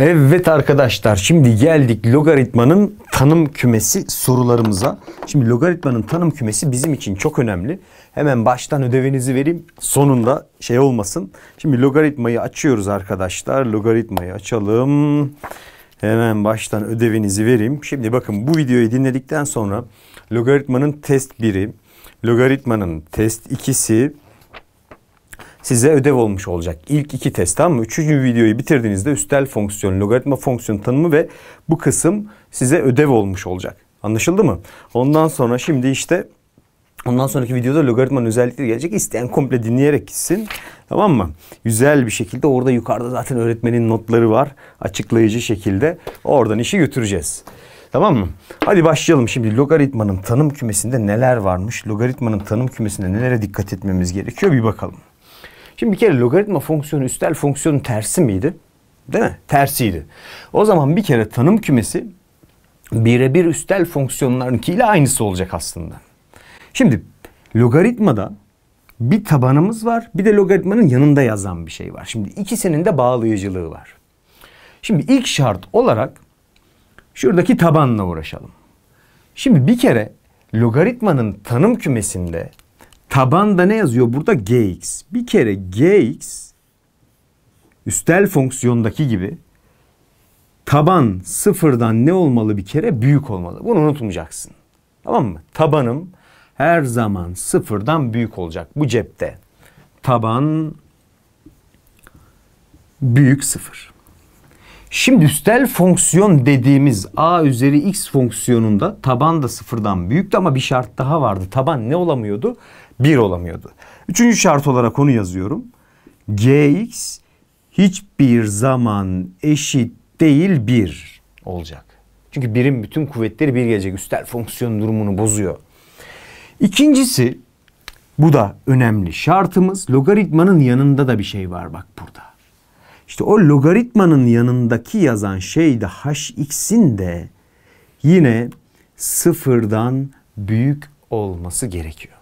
Evet arkadaşlar şimdi geldik logaritmanın tanım kümesi sorularımıza. Şimdi logaritmanın tanım kümesi bizim için çok önemli. Hemen baştan ödevinizi vereyim. Sonunda şey olmasın. Şimdi logaritmayı açıyoruz arkadaşlar. Logaritmayı açalım. Hemen baştan ödevinizi vereyim. Şimdi bakın bu videoyu dinledikten sonra logaritmanın test 1'i, logaritmanın test 2'si, size ödev olmuş olacak. İlk iki test tamam mı? Üçüncü videoyu bitirdiğinizde üstel fonksiyon, logaritma fonksiyon tanımı ve bu kısım size ödev olmuş olacak. Anlaşıldı mı? Ondan sonra şimdi işte Ondan sonraki videoda logaritmanın özellikleri gelecek. İsteyen komple dinleyerek gitsin. Tamam mı? Güzel bir şekilde orada yukarıda zaten öğretmenin notları var. Açıklayıcı şekilde oradan işi götüreceğiz. Tamam mı? Hadi başlayalım şimdi logaritmanın tanım kümesinde neler varmış? Logaritmanın tanım kümesinde nelere dikkat etmemiz gerekiyor bir bakalım. Şimdi bir kere logaritma fonksiyonu üstel fonksiyonun tersi miydi? Değil mi? Tersiydi. O zaman bir kere tanım kümesi birebir üstel fonksiyonlarınkiyle aynısı olacak aslında. Şimdi logaritmada bir tabanımız var bir de logaritmanın yanında yazan bir şey var. Şimdi ikisinin de bağlayıcılığı var. Şimdi ilk şart olarak şuradaki tabanla uğraşalım. Şimdi bir kere logaritmanın tanım kümesinde Tabanda ne yazıyor burada? Gx. Bir kere Gx üstel fonksiyondaki gibi taban sıfırdan ne olmalı bir kere? Büyük olmalı. Bunu unutmayacaksın. Tamam mı? Tabanım her zaman sıfırdan büyük olacak bu cepte. Taban büyük sıfır. Şimdi üstel fonksiyon dediğimiz a üzeri x fonksiyonunda taban da sıfırdan büyüktü ama bir şart daha vardı. Taban ne olamıyordu? 1 olamıyordu. Üçüncü şart olarak onu yazıyorum. Gx hiçbir zaman eşit değil 1 olacak. Çünkü birin bütün kuvvetleri bir gelecek. Üstel fonksiyon durumunu bozuyor. İkincisi bu da önemli şartımız logaritmanın yanında da bir şey var bak burada. İşte o logaritmanın yanındaki yazan şey de hx'in de yine sıfırdan büyük olması gerekiyor.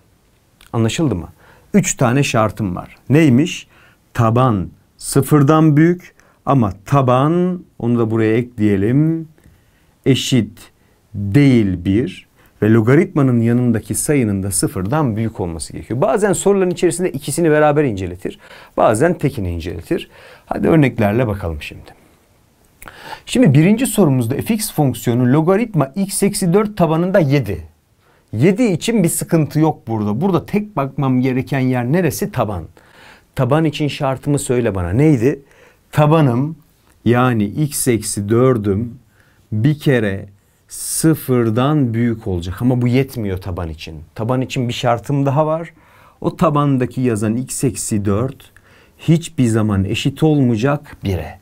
Anlaşıldı mı? Üç tane şartım var. Neymiş? Taban sıfırdan büyük ama taban onu da buraya ekleyelim eşit değil bir ve logaritmanın yanındaki sayının da sıfırdan büyük olması gerekiyor. Bazen soruların içerisinde ikisini beraber inceletir. Bazen tekini inceletir. Hadi örneklerle bakalım şimdi. Şimdi birinci sorumuzda fx fonksiyonu logaritma x eksi 4 tabanında 7. 7 için bir sıkıntı yok burada. Burada tek bakmam gereken yer neresi? Taban. Taban için şartımı söyle bana. Neydi? Tabanım yani x eksi 4'üm bir kere sıfırdan büyük olacak. Ama bu yetmiyor taban için. Taban için bir şartım daha var. O tabandaki yazan x eksi 4 hiçbir zaman eşit olmayacak 1'e.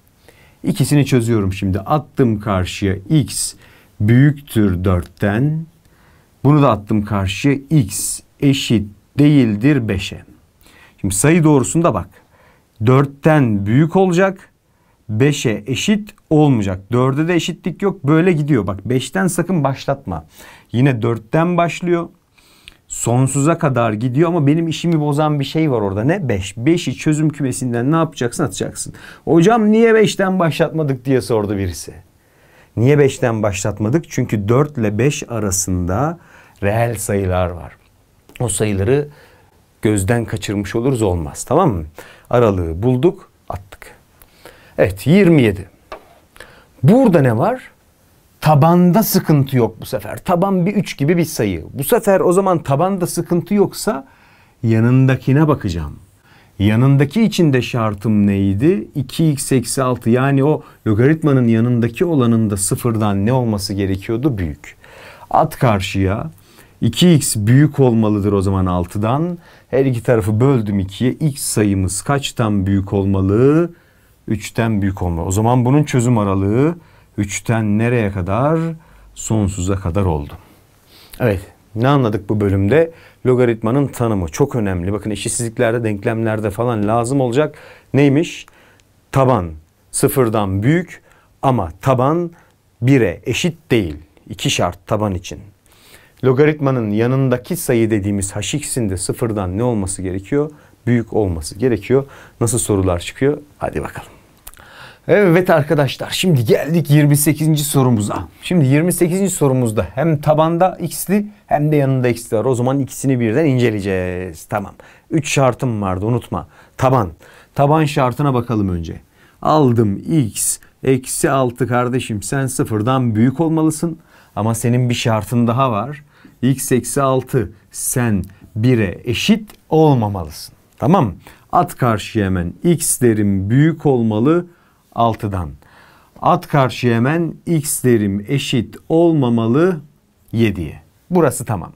İkisini çözüyorum şimdi. Attım karşıya x büyüktür 4'ten bunu da attım karşıya. X eşit değildir 5'e. Şimdi sayı doğrusunda bak. 4'ten büyük olacak. 5'e eşit olmayacak. 4'e de eşitlik yok. Böyle gidiyor. Bak 5'ten sakın başlatma. Yine 4'ten başlıyor. Sonsuza kadar gidiyor ama benim işimi bozan bir şey var orada. Ne? 5. 5'i çözüm kümesinden ne yapacaksın? Atacaksın. Hocam niye 5'ten başlatmadık diye sordu birisi. Niye 5'ten başlatmadık? Çünkü 4 ile 5 arasında reel sayılar var. O sayıları gözden kaçırmış oluruz olmaz tamam mı? Aralığı bulduk attık. Evet 27. Burada ne var? Tabanda sıkıntı yok bu sefer. Taban bir 3 gibi bir sayı. Bu sefer o zaman tabanda sıkıntı yoksa yanındakine bakacağım. Yanındaki içinde şartım neydi? 2x eksi 6 yani o logaritmanın yanındaki olanında sıfırdan ne olması gerekiyordu? Büyük. At karşıya 2x büyük olmalıdır o zaman 6'dan. Her iki tarafı böldüm 2'ye. x sayımız kaçtan büyük olmalı? 3'ten büyük olmalı. O zaman bunun çözüm aralığı 3'ten nereye kadar? Sonsuza kadar oldu. Evet ne anladık bu bölümde? Logaritmanın tanımı çok önemli. Bakın eşitsizliklerde, denklemlerde falan lazım olacak. Neymiş? Taban sıfırdan büyük ama taban 1'e eşit değil. İki şart taban için. Logaritmanın yanındaki sayı dediğimiz hş'in de sıfırdan ne olması gerekiyor? Büyük olması gerekiyor. Nasıl sorular çıkıyor? Hadi bakalım. Evet arkadaşlar şimdi geldik 28. sorumuza. Şimdi 28. sorumuzda hem tabanda x'li hem de yanında xli var. O zaman ikisini birden inceleyeceğiz. Tamam. 3 şartım vardı unutma. Taban. Taban şartına bakalım önce. Aldım x eksi 6 kardeşim sen sıfırdan büyük olmalısın. Ama senin bir şartın daha var x eksi 6 sen 1'e eşit olmamalısın. Tamam At karşıya hemen x derim büyük olmalı 6'dan. At karşıya hemen x derim eşit olmamalı 7'ye. Burası tamam.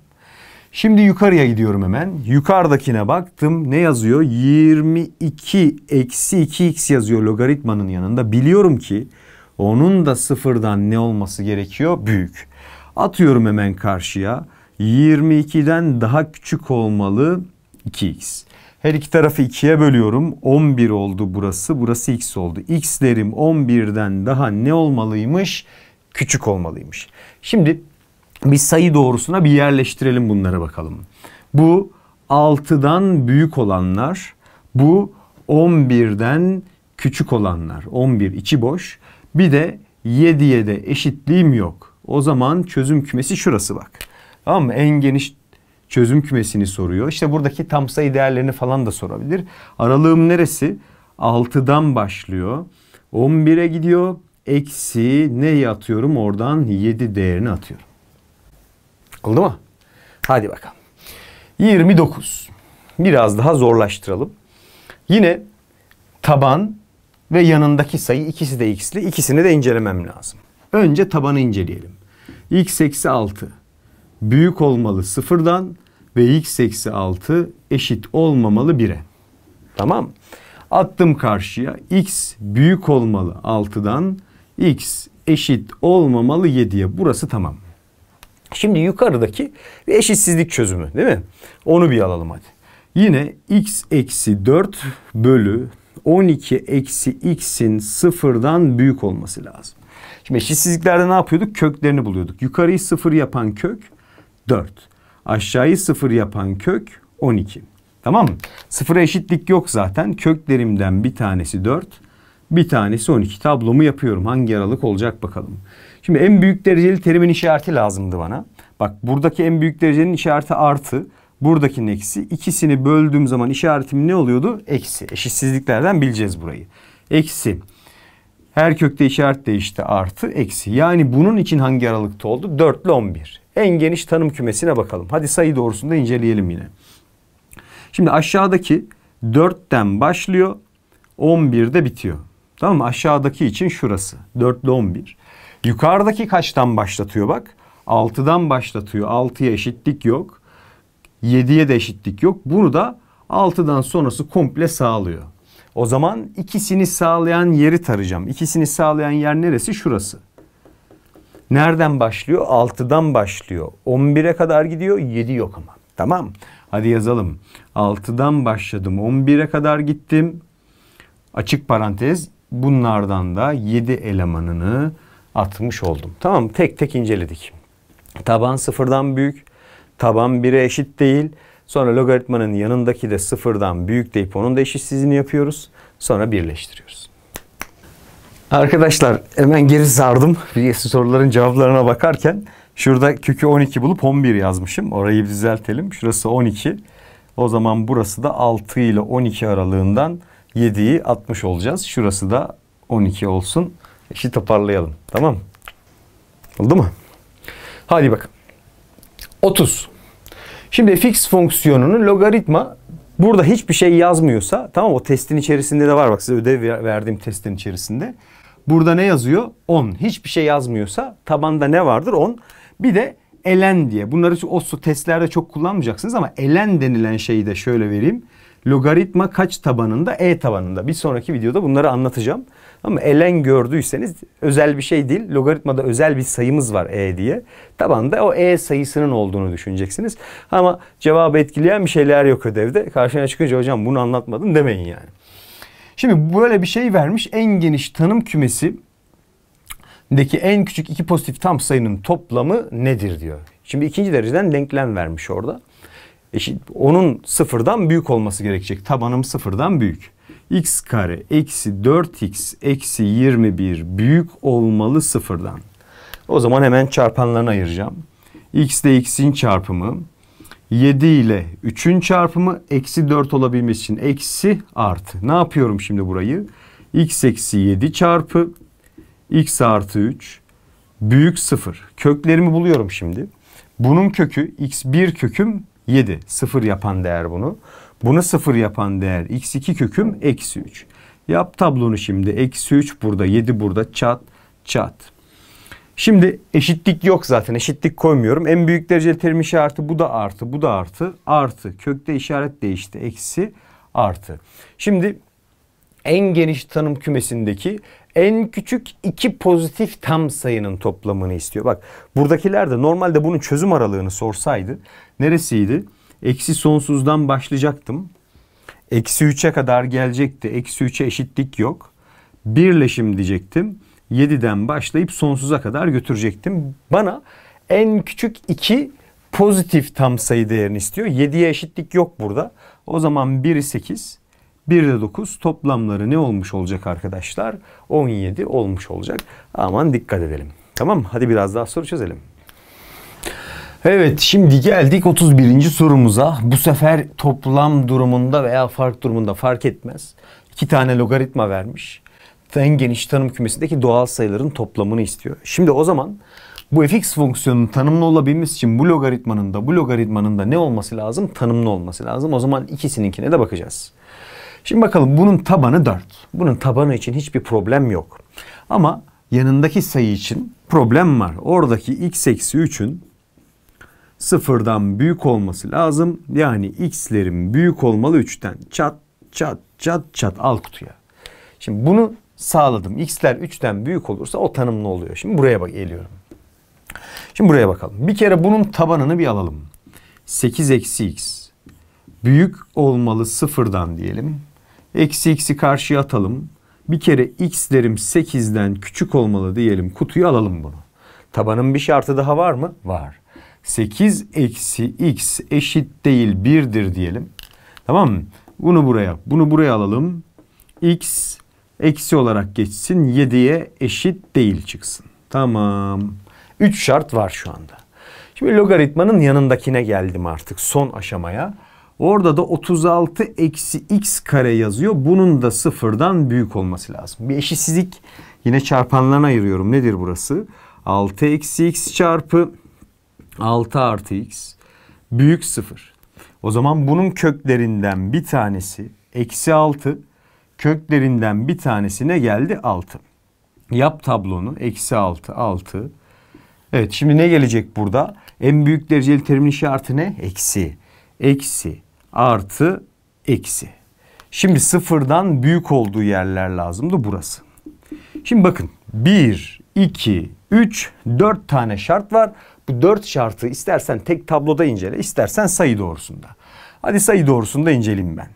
Şimdi yukarıya gidiyorum hemen. Yukarıdakine baktım. Ne yazıyor? 22 eksi 2x yazıyor logaritmanın yanında. Biliyorum ki onun da sıfırdan ne olması gerekiyor? Büyük. Atıyorum hemen karşıya. 22'den daha küçük olmalı 2x. Her iki tarafı 2'ye bölüyorum. 11 oldu burası. Burası x oldu. x derim 11'den daha ne olmalıymış? Küçük olmalıymış. Şimdi bir sayı doğrusuna bir yerleştirelim bunlara bakalım. Bu 6'dan büyük olanlar, bu 11'den küçük olanlar. 11 içi boş. Bir de 7'ye de eşitliğim yok. O zaman çözüm kümesi şurası bak. Tamam mı? En geniş çözüm kümesini soruyor. İşte buradaki tam sayı değerlerini falan da sorabilir. Aralığım neresi? 6'dan başlıyor. 11'e gidiyor. Eksi neyi atıyorum? Oradan 7 değerini atıyorum. Oldu mu? Hadi bakalım. 29. Biraz daha zorlaştıralım. Yine taban ve yanındaki sayı ikisi de x'li. İkisini de incelemem lazım. Önce tabanı inceleyelim x eksi 6 büyük olmalı sıfırdan ve x eksi 6 eşit olmamalı 1'e. Tamam. Attım karşıya x büyük olmalı 6'dan x eşit olmamalı 7'ye. Burası tamam. Şimdi yukarıdaki eşitsizlik çözümü değil mi? Onu bir alalım hadi. Yine x eksi 4 bölü 12 eksi x'in sıfırdan büyük olması lazım. Şimdi eşitsizliklerde ne yapıyorduk? Köklerini buluyorduk. Yukarıyı sıfır yapan kök 4. Aşağıyı sıfır yapan kök 12. Tamam mı? Sıfıra eşitlik yok zaten. Köklerimden bir tanesi 4. Bir tanesi 12. Tablomu yapıyorum. Hangi aralık olacak bakalım. Şimdi en büyük dereceli terimin işareti lazımdı bana. Bak buradaki en büyük derecenin işareti artı. Buradakinin eksi. İkisini böldüğüm zaman işaretim ne oluyordu? Eksi. Eşitsizliklerden bileceğiz burayı. Eksi her kökte işaret değişti artı eksi. Yani bunun için hangi aralıkta oldu? 4 ile 11. En geniş tanım kümesine bakalım. Hadi sayı doğrusunda inceleyelim yine. Şimdi aşağıdaki 4'ten başlıyor 11'de bitiyor. Tamam mı? Aşağıdaki için şurası 4 ile 11. Yukarıdaki kaçtan başlatıyor bak? 6'dan başlatıyor. 6'ya eşitlik yok. 7'ye de eşitlik yok. Bunu da 6'dan sonrası komple sağlıyor. O zaman ikisini sağlayan yeri tarayacağım. İkisini sağlayan yer neresi? Şurası. Nereden başlıyor? 6'dan başlıyor. 11'e kadar gidiyor. 7 yok ama. Tamam. Hadi yazalım. 6'dan başladım. 11'e kadar gittim. Açık parantez. Bunlardan da 7 elemanını atmış oldum. Tamam tek tek inceledik. Taban sıfırdan büyük. Taban 1'e eşit değil. Sonra logaritmanın yanındaki de sıfırdan büyük deyip onun da eşitsizliğini yapıyoruz. Sonra birleştiriyoruz. Arkadaşlar hemen geri sardım. Soruların cevaplarına bakarken şurada kökü 12 bulup 11 yazmışım. Orayı düzeltelim. Şurası 12. O zaman burası da 6 ile 12 aralığından 7'yi 60 olacağız. Şurası da 12 olsun. İşi toparlayalım. Tamam mı? Oldu mu? Hadi bakın. 30. Şimdi fx fonksiyonunun logaritma Burada hiçbir şey yazmıyorsa tamam o testin içerisinde de var bak size ödev verdiğim testin içerisinde. Burada ne yazıyor? 10. Hiçbir şey yazmıyorsa tabanda ne vardır? 10. Bir de elen diye. Bunları o testlerde çok kullanmayacaksınız ama elen denilen şeyi de şöyle vereyim. Logaritma kaç tabanında? E tabanında. Bir sonraki videoda bunları anlatacağım. Ama elen gördüyseniz özel bir şey değil. Logaritmada özel bir sayımız var e diye. Tabanda o e sayısının olduğunu düşüneceksiniz. Ama cevabı etkileyen bir şeyler yok ödevde. Karşına çıkınca hocam bunu anlatmadın demeyin yani. Şimdi böyle bir şey vermiş. En geniş tanım kümesi deki en küçük iki pozitif tam sayının toplamı nedir diyor. Şimdi ikinci dereceden denklem vermiş orada. E onun sıfırdan büyük olması gerekecek. Tabanım sıfırdan büyük x kare eksi 4x eksi 21 büyük olmalı sıfırdan. O zaman hemen çarpanlarını ayıracağım. x ile x'in çarpımı 7 ile 3'ün çarpımı eksi 4 olabilmesi için eksi artı. Ne yapıyorum şimdi burayı? x eksi 7 çarpı x artı 3 büyük sıfır. Köklerimi buluyorum şimdi. Bunun kökü x1 köküm 7. Sıfır yapan değer bunu. Bunu sıfır yapan değer x2 köküm eksi 3. Yap tablonu şimdi. Eksi 3 burada 7 burada çat çat. Şimdi eşitlik yok zaten. Eşitlik koymuyorum. En büyük dereceli terim işareti bu da artı. Bu da artı. Artı. Kökte işaret değişti. Eksi artı. Şimdi en geniş tanım kümesindeki en küçük iki pozitif tam sayının toplamını istiyor. Bak buradakiler de normalde bunun çözüm aralığını sorsaydı neresiydi? Eksi sonsuzdan başlayacaktım. Eksi 3'e kadar gelecekti. Eksi 3'e eşitlik yok. Birleşim diyecektim. 7'den başlayıp sonsuza kadar götürecektim. Bana en küçük 2 pozitif tam sayı değerini istiyor. 7'ye eşitlik yok burada. O zaman 1'i 8, 1 ile 9 toplamları ne olmuş olacak arkadaşlar? 17 olmuş olacak. Aman dikkat edelim. Tamam Hadi biraz daha soru çözelim. Evet şimdi geldik 31. sorumuza. Bu sefer toplam durumunda veya fark durumunda fark etmez. İki tane logaritma vermiş. En geniş tanım kümesindeki doğal sayıların toplamını istiyor. Şimdi o zaman bu fx fonksiyonunun tanımlı olabilmesi için bu logaritmanın da bu logaritmanın da ne olması lazım? Tanımlı olması lazım. O zaman ikisininkine de bakacağız. Şimdi bakalım bunun tabanı 4. Bunun tabanı için hiçbir problem yok. Ama yanındaki sayı için problem var. Oradaki x eksi 3'ün sıfırdan büyük olması lazım. Yani x'lerim büyük olmalı 3'ten. Çat çat çat çat al kutuya. Şimdi bunu sağladım. X'ler 3'ten büyük olursa o tanımlı oluyor. Şimdi buraya bak geliyorum. Şimdi buraya bakalım. Bir kere bunun tabanını bir alalım. 8 eksi x büyük olmalı sıfırdan diyelim. Eksi x'i karşıya atalım. Bir kere xlerim derim 8'den küçük olmalı diyelim. Kutuyu alalım bunu. Tabanın bir şartı daha var mı? Var. 8 eksi x eşit değil 1'dir diyelim. Tamam mı? Bunu buraya, bunu buraya alalım. x eksi olarak geçsin 7'ye eşit değil çıksın. Tamam. 3 şart var şu anda. Şimdi logaritmanın yanındakine geldim artık son aşamaya. Orada da 36 eksi x kare yazıyor. Bunun da sıfırdan büyük olması lazım. Bir eşitsizlik yine çarpanlarına ayırıyorum. Nedir burası? 6 eksi x çarpı 6 artı x büyük sıfır. O zaman bunun köklerinden bir tanesi eksi 6 köklerinden bir tanesine geldi 6. Yap tablonu eksi 6 6. Evet şimdi ne gelecek burada? En büyük dereceli terimin işareti ne? Eksi. Eksi artı eksi. Şimdi sıfırdan büyük olduğu yerler lazımdı burası. Şimdi bakın 1, 2, 3, 4 tane şart var. Bu 4 şartı istersen tek tabloda incele, istersen sayı doğrusunda. Hadi sayı doğrusunda inceleyeyim ben.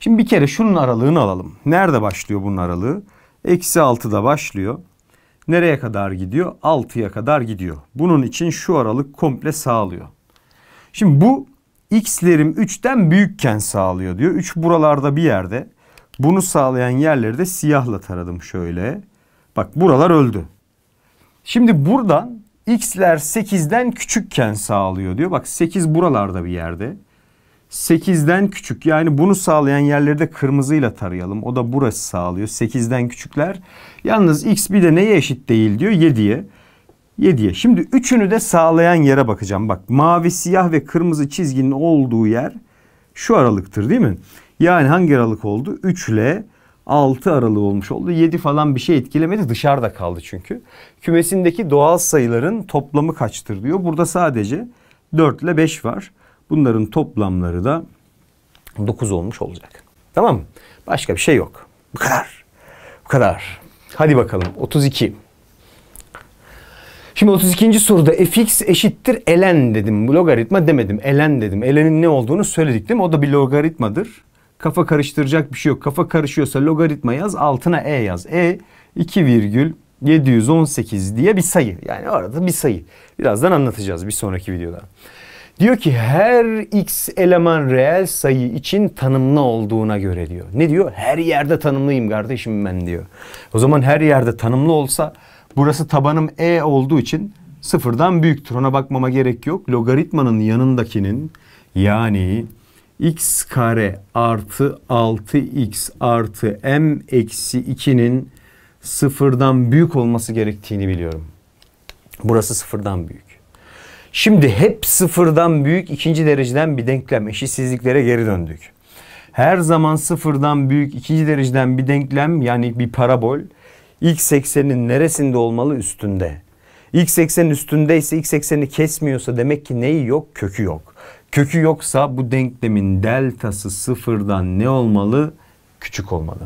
Şimdi bir kere şunun aralığını alalım. Nerede başlıyor bunun aralığı? Eksi 6'da başlıyor. Nereye kadar gidiyor? 6'ya kadar gidiyor. Bunun için şu aralık komple sağlıyor. Şimdi bu x'lerim 3'ten büyükken sağlıyor diyor. 3 buralarda bir yerde. Bunu sağlayan yerleri de siyahla taradım şöyle. Bak buralar öldü. Şimdi buradan x'ler 8'den küçükken sağlıyor diyor. Bak 8 buralarda bir yerde. 8'den küçük yani bunu sağlayan yerleri de kırmızıyla tarayalım. O da burası sağlıyor. 8'den küçükler. Yalnız x bir de neye eşit değil diyor? 7'ye. 7'ye. Şimdi üçünü de sağlayan yere bakacağım. Bak mavi, siyah ve kırmızı çizginin olduğu yer şu aralıktır değil mi? Yani hangi aralık oldu? 3 ile 6 aralığı olmuş oldu. 7 falan bir şey etkilemedi. Dışarıda kaldı çünkü. Kümesindeki doğal sayıların toplamı kaçtır diyor. Burada sadece 4 ile 5 var. Bunların toplamları da 9 olmuş olacak. Tamam mı? Başka bir şey yok. Bu kadar. Bu kadar. Hadi bakalım 32. Şimdi 32. soruda fx eşittir elen dedim. Logaritma demedim. Elen dedim. Elenin ne olduğunu söyledik değil mi? O da bir logaritmadır. Kafa karıştıracak bir şey yok. Kafa karışıyorsa logaritma yaz. Altına e yaz. E 2,718 diye bir sayı. Yani orada bir sayı. Birazdan anlatacağız bir sonraki videoda. Diyor ki her x eleman reel sayı için tanımlı olduğuna göre diyor. Ne diyor? Her yerde tanımlıyım kardeşim ben diyor. O zaman her yerde tanımlı olsa Burası tabanım e olduğu için sıfırdan büyüktür. Ona bakmama gerek yok. Logaritmanın yanındakinin yani x kare artı 6x artı m eksi 2'nin sıfırdan büyük olması gerektiğini biliyorum. Burası sıfırdan büyük. Şimdi hep sıfırdan büyük ikinci dereceden bir denklem eşitsizliklere geri döndük. Her zaman sıfırdan büyük ikinci dereceden bir denklem yani bir parabol ilk 80'in neresinde olmalı? Üstünde. İlk 80'in üstündeyse ilk 80'i kesmiyorsa demek ki neyi yok? Kökü yok. Kökü yoksa bu denklemin deltası sıfırdan ne olmalı? Küçük olmalı.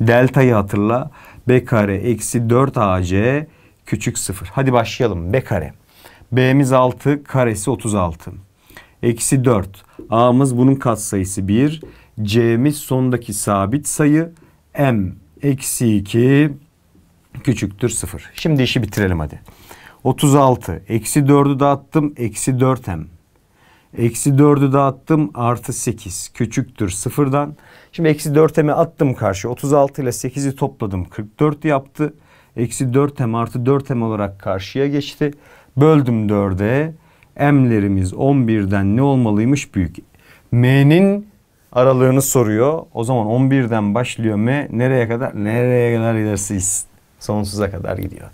Deltayı hatırla. B kare eksi 4 AC küçük sıfır. Hadi başlayalım. B kare. B'miz 6 karesi 36. Eksi 4. A'mız bunun katsayısı 1. C'miz sondaki sabit sayı. M eksi 2 küçüktür 0. Şimdi işi bitirelim hadi. 36. Eksi 4'ü dağıttım. Eksi 4m. Eksi 4'ü dağıttım. Artı 8. Küçüktür 0'dan. Şimdi eksi 4m'i attım karşı. 36 ile 8'i topladım. 44 yaptı. Eksi 4m artı 4m olarak karşıya geçti. Böldüm 4'e. M'lerimiz 11'den ne olmalıymış? Büyük. M'nin aralığını soruyor. O zaman 11'den başlıyor M. Nereye kadar? Nereye kadar ilerisi Sonsuza kadar gidiyor.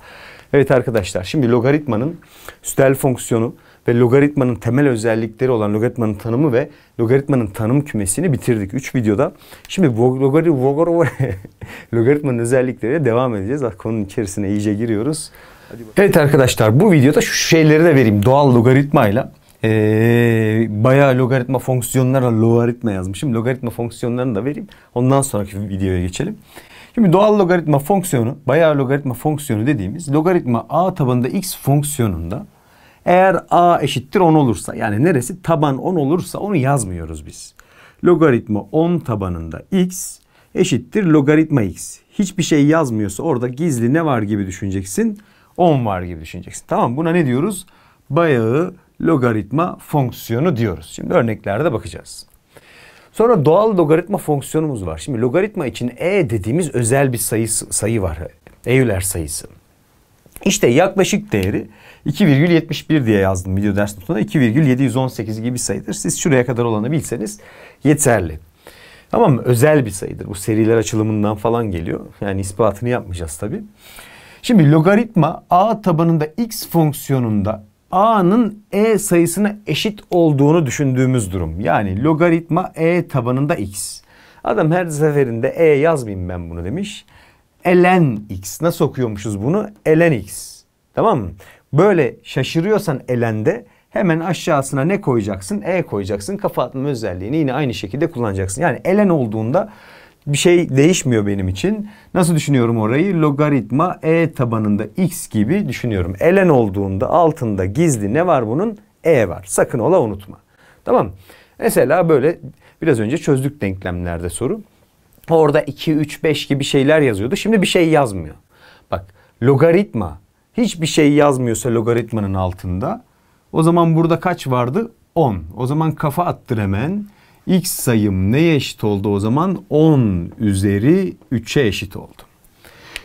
Evet arkadaşlar şimdi logaritmanın üstel fonksiyonu ve logaritmanın temel özellikleri olan logaritmanın tanımı ve logaritmanın tanım kümesini bitirdik 3 videoda. Şimdi logaritmanın özellikleriyle devam edeceğiz. Konunun içerisine iyice giriyoruz. Evet arkadaşlar bu videoda şu şeyleri de vereyim. Doğal logaritmayla ee, bayağı logaritma fonksiyonlara logaritma yazmışım. Logaritma fonksiyonlarını da vereyim. Ondan sonraki videoya geçelim. Şimdi doğal logaritma fonksiyonu, bayağı logaritma fonksiyonu dediğimiz logaritma a tabanında x fonksiyonunda eğer a eşittir 10 olursa yani neresi taban 10 olursa onu yazmıyoruz biz. Logaritma 10 tabanında x eşittir logaritma x. Hiçbir şey yazmıyorsa orada gizli ne var gibi düşüneceksin? 10 var gibi düşüneceksin. Tamam buna ne diyoruz? Bayağı logaritma fonksiyonu diyoruz. Şimdi örneklerde bakacağız. Sonra doğal logaritma fonksiyonumuz var. Şimdi logaritma için e dediğimiz özel bir sayı, sayı var. Euler sayısı. İşte yaklaşık değeri 2,71 diye yazdım video ders notuna. 2,718 gibi bir sayıdır. Siz şuraya kadar olanı bilseniz yeterli. Tamam mı? Özel bir sayıdır. Bu seriler açılımından falan geliyor. Yani ispatını yapmayacağız tabii. Şimdi logaritma a tabanında x fonksiyonunda a'nın e sayısına eşit olduğunu düşündüğümüz durum. Yani logaritma e tabanında x. Adam her seferinde e yazmayayım ben bunu demiş. Ln x. Nasıl okuyormuşuz bunu? Ln x. Tamam mı? Böyle şaşırıyorsan elende hemen aşağısına ne koyacaksın? E koyacaksın. Kafa atma özelliğini yine aynı şekilde kullanacaksın. Yani elen olduğunda bir şey değişmiyor benim için. Nasıl düşünüyorum orayı? Logaritma e tabanında x gibi düşünüyorum. Elen olduğunda altında gizli ne var bunun? E var. Sakın ola unutma. Tamam. Mesela böyle biraz önce çözdük denklemlerde soru. Orada 2, 3, 5 gibi şeyler yazıyordu. Şimdi bir şey yazmıyor. Bak logaritma hiçbir şey yazmıyorsa logaritmanın altında o zaman burada kaç vardı? 10. O zaman kafa attır hemen x sayım neye eşit oldu o zaman? 10 üzeri 3'e eşit oldu.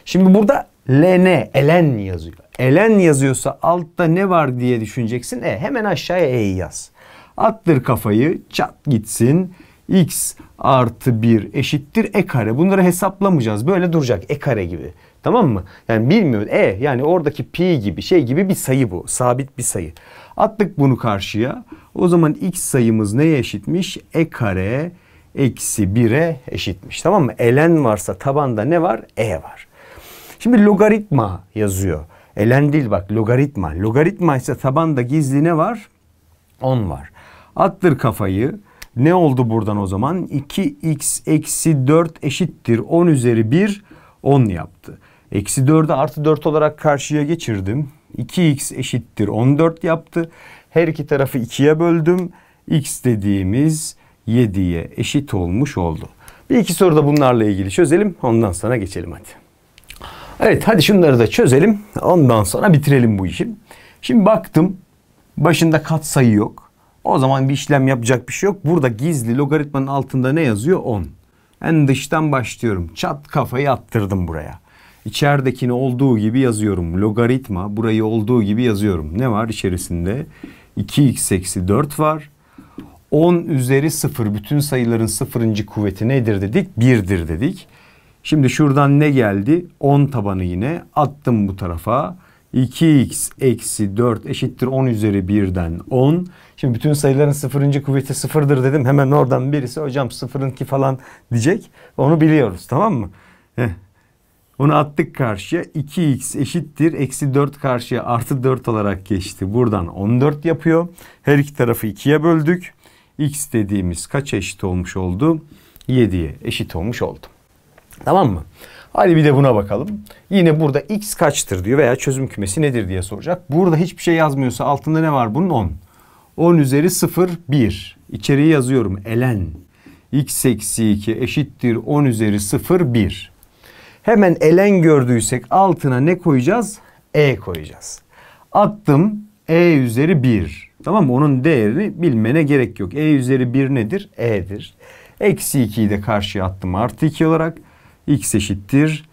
Şimdi burada ln, elen yazıyor. Elen yazıyorsa altta ne var diye düşüneceksin. E hemen aşağıya e'yi yaz. Attır kafayı çat gitsin. x artı 1 eşittir e kare. Bunları hesaplamayacağız. Böyle duracak e kare gibi. Tamam mı? Yani bilmiyorum. E yani oradaki pi gibi şey gibi bir sayı bu. Sabit bir sayı. Attık bunu karşıya. O zaman x sayımız neye eşitmiş? E kare eksi 1'e eşitmiş. Tamam mı? Elen varsa tabanda ne var? E var. Şimdi logaritma yazıyor. Elen değil bak logaritma. Logaritma ise tabanda gizli ne var? 10 var. Attır kafayı. Ne oldu buradan o zaman? 2x eksi 4 eşittir. 10 üzeri 1 10 yaptı. Eksi 4'ü artı 4 olarak karşıya geçirdim. 2x eşittir 14 yaptı. Her iki tarafı 2'ye böldüm. x dediğimiz 7'ye eşit olmuş oldu. Bir iki soru da bunlarla ilgili çözelim. Ondan sonra geçelim hadi. Evet hadi şunları da çözelim. Ondan sonra bitirelim bu işi. Şimdi baktım. Başında katsayı yok. O zaman bir işlem yapacak bir şey yok. Burada gizli logaritmanın altında ne yazıyor? 10. En dıştan başlıyorum. Çat kafayı attırdım buraya. İçeridekini olduğu gibi yazıyorum. Logaritma burayı olduğu gibi yazıyorum. Ne var içerisinde? 2x eksi 4 var. 10 üzeri 0 bütün sayıların sıfırıncı kuvveti nedir dedik? 1'dir dedik. Şimdi şuradan ne geldi? 10 tabanı yine attım bu tarafa. 2x eksi 4 eşittir 10 üzeri 1'den 10. Şimdi bütün sayıların sıfırıncı kuvveti sıfırdır dedim. Hemen oradan birisi hocam sıfırınki falan diyecek. Onu biliyoruz tamam mı? Heh. Onu attık karşıya. 2x eşittir. Eksi 4 karşıya artı 4 olarak geçti. Buradan 14 yapıyor. Her iki tarafı 2'ye böldük. x dediğimiz kaç eşit olmuş oldu? 7'ye eşit olmuş oldu. Tamam mı? Hadi bir de buna bakalım. Yine burada x kaçtır diyor veya çözüm kümesi nedir diye soracak. Burada hiçbir şey yazmıyorsa altında ne var bunun? 10. 10 üzeri 0, 1. İçeriye yazıyorum. Elen. x eksi 2 eşittir 10 üzeri 0, 1. Hemen elen gördüysek altına ne koyacağız? E koyacağız. Attım E üzeri 1. Tamam mı? Onun değerini bilmene gerek yok. E üzeri 1 nedir? E'dir. Eksi 2'yi de karşıya attım artı 2 olarak. X eşittir.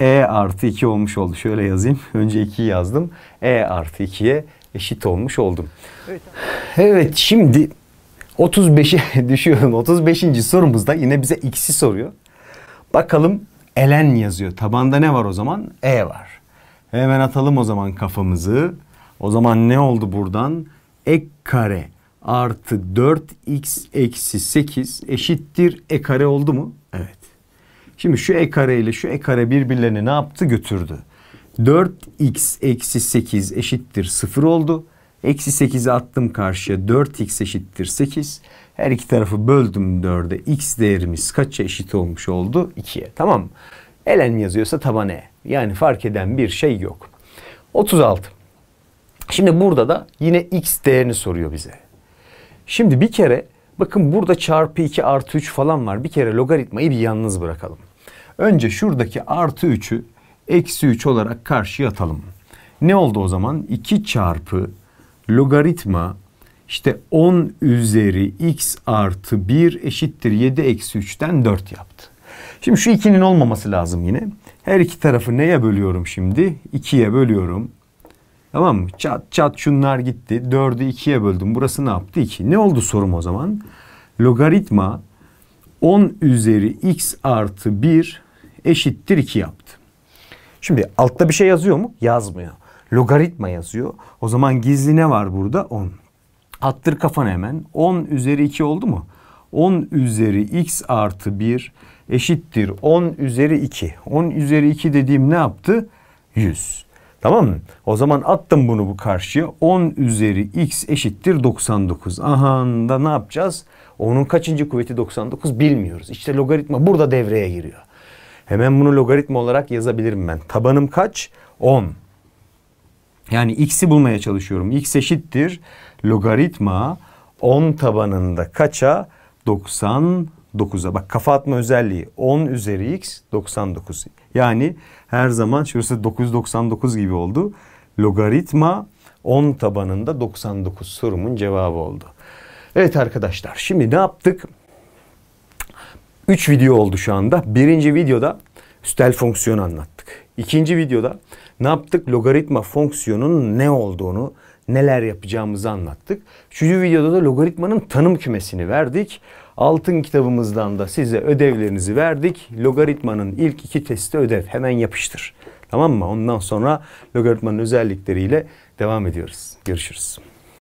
E artı 2 olmuş oldu. Şöyle yazayım. Önce 2'yi yazdım. E artı 2'ye eşit olmuş oldum. Evet, evet şimdi 35'e düşüyorum. 35. sorumuzda yine bize x'i soruyor. Bakalım elen yazıyor. Tabanda ne var o zaman? E var. Hemen atalım o zaman kafamızı. O zaman ne oldu buradan? Ek kare artı 4x eksi 8 eşittir e kare oldu mu? Evet. Şimdi şu e kare ile şu e kare birbirlerini ne yaptı? Götürdü. 4x eksi 8 eşittir 0 oldu. Eksi 8'i attım karşıya 4x eşittir 8. Her iki tarafı böldüm 4'e. X değerimiz kaça eşit olmuş oldu? 2'ye. Tamam mı? Elen yazıyorsa taban E. Yani fark eden bir şey yok. 36. Şimdi burada da yine x değerini soruyor bize. Şimdi bir kere bakın burada çarpı 2 artı 3 falan var. Bir kere logaritmayı bir yalnız bırakalım. Önce şuradaki artı 3'ü eksi 3 olarak karşıya atalım. Ne oldu o zaman? 2 çarpı logaritma işte 10 üzeri x artı 1 eşittir 7 eksi 3'ten 4 yaptı. Şimdi şu 2'nin olmaması lazım yine. Her iki tarafı neye bölüyorum şimdi? 2'ye bölüyorum. Tamam mı? Çat çat şunlar gitti. 4'ü 2'ye böldüm. Burası ne yaptı? 2. Ne oldu sorum o zaman? Logaritma 10 üzeri x artı 1 eşittir 2 yaptı. Şimdi altta bir şey yazıyor mu? Yazmıyor logaritma yazıyor. O zaman gizli ne var burada? 10. Attır kafanı hemen. 10 üzeri 2 oldu mu? 10 üzeri x artı 1 eşittir 10 üzeri 2. 10 üzeri 2 dediğim ne yaptı? 100. Tamam mı? O zaman attım bunu bu karşıya. 10 üzeri x eşittir 99. Aha da ne yapacağız? Onun kaçıncı kuvveti 99 bilmiyoruz. İşte logaritma burada devreye giriyor. Hemen bunu logaritma olarak yazabilirim ben. Tabanım kaç? 10. Yani x'i bulmaya çalışıyorum. x eşittir logaritma 10 tabanında kaça? 99'a. Bak kafa atma özelliği 10 üzeri x 99. Yani her zaman şurası 999 gibi oldu. Logaritma 10 tabanında 99 sorumun cevabı oldu. Evet arkadaşlar şimdi ne yaptık? 3 video oldu şu anda. Birinci videoda üstel fonksiyon anlattık. İkinci videoda ne yaptık? Logaritma fonksiyonun ne olduğunu, neler yapacağımızı anlattık. Üçüncü videoda da logaritmanın tanım kümesini verdik. Altın kitabımızdan da size ödevlerinizi verdik. Logaritmanın ilk iki testi ödev. Hemen yapıştır. Tamam mı? Ondan sonra logaritmanın özellikleriyle devam ediyoruz. Görüşürüz.